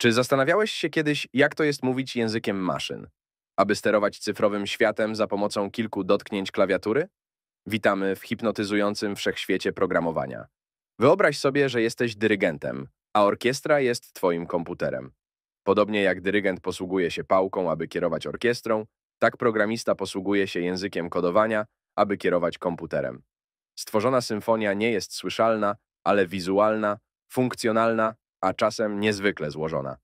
Czy zastanawiałeś się kiedyś, jak to jest mówić językiem maszyn, aby sterować cyfrowym światem za pomocą kilku dotknięć klawiatury? Witamy w hipnotyzującym wszechświecie programowania. Wyobraź sobie, że jesteś dyrygentem, a orkiestra jest twoim komputerem. Podobnie jak dyrygent posługuje się pałką, aby kierować orkiestrą, tak programista posługuje się językiem kodowania, aby kierować komputerem. Stworzona symfonia nie jest słyszalna, ale wizualna, funkcjonalna a czasem niezwykle złożona.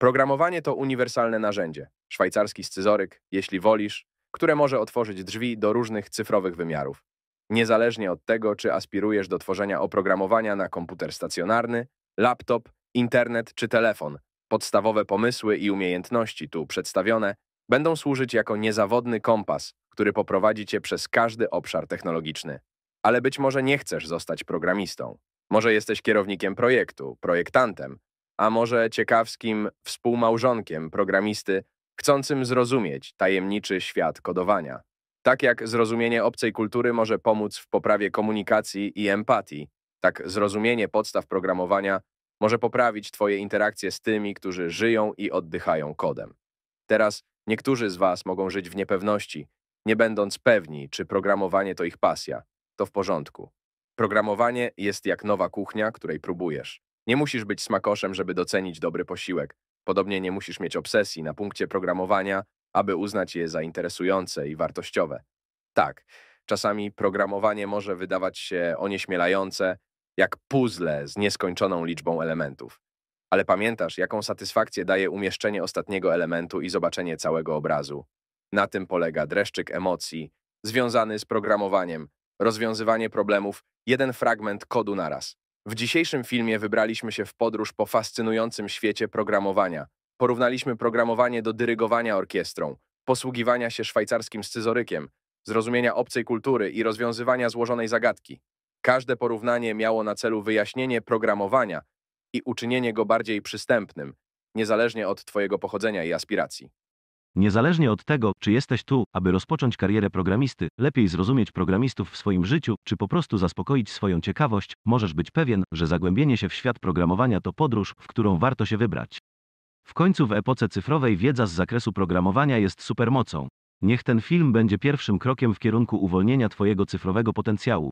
Programowanie to uniwersalne narzędzie, szwajcarski scyzoryk, jeśli wolisz, które może otworzyć drzwi do różnych cyfrowych wymiarów. Niezależnie od tego, czy aspirujesz do tworzenia oprogramowania na komputer stacjonarny, laptop, internet czy telefon, podstawowe pomysły i umiejętności tu przedstawione będą służyć jako niezawodny kompas, który poprowadzi cię przez każdy obszar technologiczny. Ale być może nie chcesz zostać programistą. Może jesteś kierownikiem projektu, projektantem, a może ciekawskim współmałżonkiem programisty, chcącym zrozumieć tajemniczy świat kodowania. Tak jak zrozumienie obcej kultury może pomóc w poprawie komunikacji i empatii, tak zrozumienie podstaw programowania może poprawić Twoje interakcje z tymi, którzy żyją i oddychają kodem. Teraz niektórzy z Was mogą żyć w niepewności, nie będąc pewni, czy programowanie to ich pasja. To w porządku. Programowanie jest jak nowa kuchnia, której próbujesz. Nie musisz być smakoszem, żeby docenić dobry posiłek. Podobnie nie musisz mieć obsesji na punkcie programowania, aby uznać je za interesujące i wartościowe. Tak, czasami programowanie może wydawać się onieśmielające, jak puzzle z nieskończoną liczbą elementów. Ale pamiętasz, jaką satysfakcję daje umieszczenie ostatniego elementu i zobaczenie całego obrazu. Na tym polega dreszczyk emocji związany z programowaniem, rozwiązywanie problemów, jeden fragment kodu naraz. W dzisiejszym filmie wybraliśmy się w podróż po fascynującym świecie programowania. Porównaliśmy programowanie do dyrygowania orkiestrą, posługiwania się szwajcarskim scyzorykiem, zrozumienia obcej kultury i rozwiązywania złożonej zagadki. Każde porównanie miało na celu wyjaśnienie programowania i uczynienie go bardziej przystępnym, niezależnie od Twojego pochodzenia i aspiracji. Niezależnie od tego, czy jesteś tu, aby rozpocząć karierę programisty, lepiej zrozumieć programistów w swoim życiu, czy po prostu zaspokoić swoją ciekawość, możesz być pewien, że zagłębienie się w świat programowania to podróż, w którą warto się wybrać. W końcu w epoce cyfrowej wiedza z zakresu programowania jest supermocą. Niech ten film będzie pierwszym krokiem w kierunku uwolnienia Twojego cyfrowego potencjału.